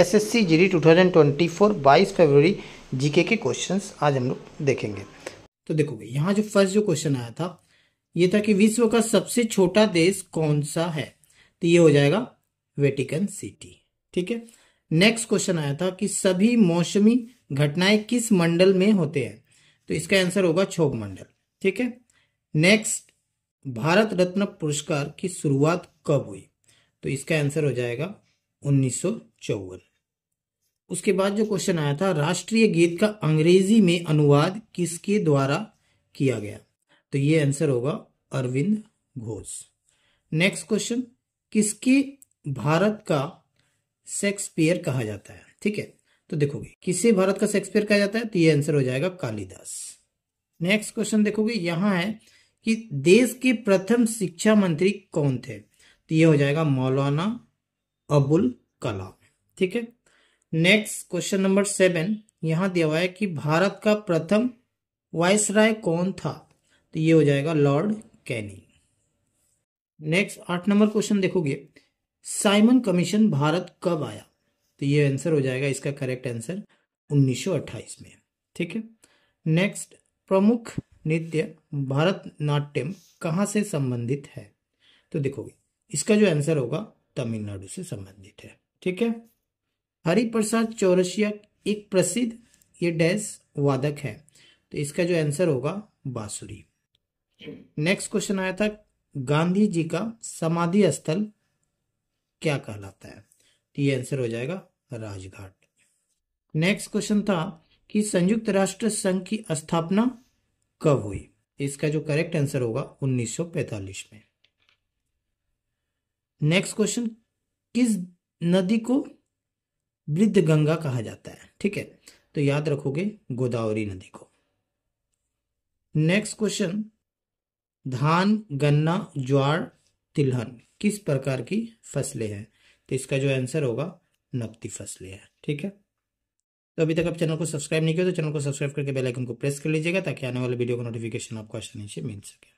SSC GD 2024 22 फरवरी GK के questions आज हम लोग देखेंगे तो देखो यहाँ जो फर्स्ट जो क्वेश्चन आया था ये था कि विश्व का सबसे छोटा देश कौन सा है तो ये हो जाएगा वेटिकन सिटी ठीक है नेक्स्ट क्वेश्चन आया था कि सभी मौसमी घटनाएं किस मंडल में होते हैं तो इसका आंसर होगा क्षोभ मंडल ठीक है नेक्स्ट भारत रत्न पुरस्कार की शुरुआत कब हुई तो इसका आंसर हो जाएगा उन्नीस सौ चौवन उसके बाद जो क्वेश्चन आया था राष्ट्रीय गीत का अंग्रेजी में अनुवाद किसके द्वारा किया गया तो ये आंसर होगा अरविंद घोष नेक्स्ट क्वेश्चन किसके भारत का शेक्सपियर कहा जाता है ठीक है तो देखोगे किसे भारत का शेक्सपियर कहा जाता है तो ये आंसर हो जाएगा कालिदास नेक्स्ट क्वेश्चन देखोगे यहाँ है कि देश के प्रथम शिक्षा मंत्री कौन थे तो ये हो जाएगा मौलाना अबुल कलाम ठीक है नेक्स्ट क्वेश्चन नंबर सेवन यहां दिया हुआ है कि भारत का प्रथम वायसराय कौन था तो ये हो जाएगा लॉर्ड कैनिंग नेक्स्ट आठ नंबर क्वेश्चन देखोगे साइमन कमीशन भारत कब आया तो ये आंसर हो जाएगा इसका करेक्ट आंसर 1928 में ठीक है नेक्स्ट प्रमुख नृत्य भारत नाट्यम से संबंधित है तो देखोगे इसका जो आंसर होगा तमिलनाडु से संबंधित है ठीक है हरिप्रसाद चौरसिया एक प्रसिद्ध ये डैश वादक है तो इसका जो आंसर होगा बांसुरी नेक्स्ट क्वेश्चन आया था गांधी जी का समाधि स्थल क्या कहलाता है तो ये आंसर हो जाएगा राजघाट नेक्स्ट क्वेश्चन था कि संयुक्त राष्ट्र संघ की स्थापना कब हुई इसका जो करेक्ट आंसर होगा 1945 में नेक्स्ट क्वेश्चन किस नदी को वृद्ध गंगा कहा जाता है ठीक है तो याद रखोगे गोदावरी नदी को नेक्स्ट क्वेश्चन धान गन्ना ज्वार तिलहन किस प्रकार की फसलें हैं तो इसका जो आंसर होगा नकदी फसलें हैं ठीक है तो अभी तक आप चैनल को सब्सक्राइब नहीं किया तो चैनल को सब्सक्राइब करके बेल आइकन को प्रेस कर लीजिएगा ताकि आने वाले वीडियो का नोटिफिकेशन आपको आसानी से मिल सके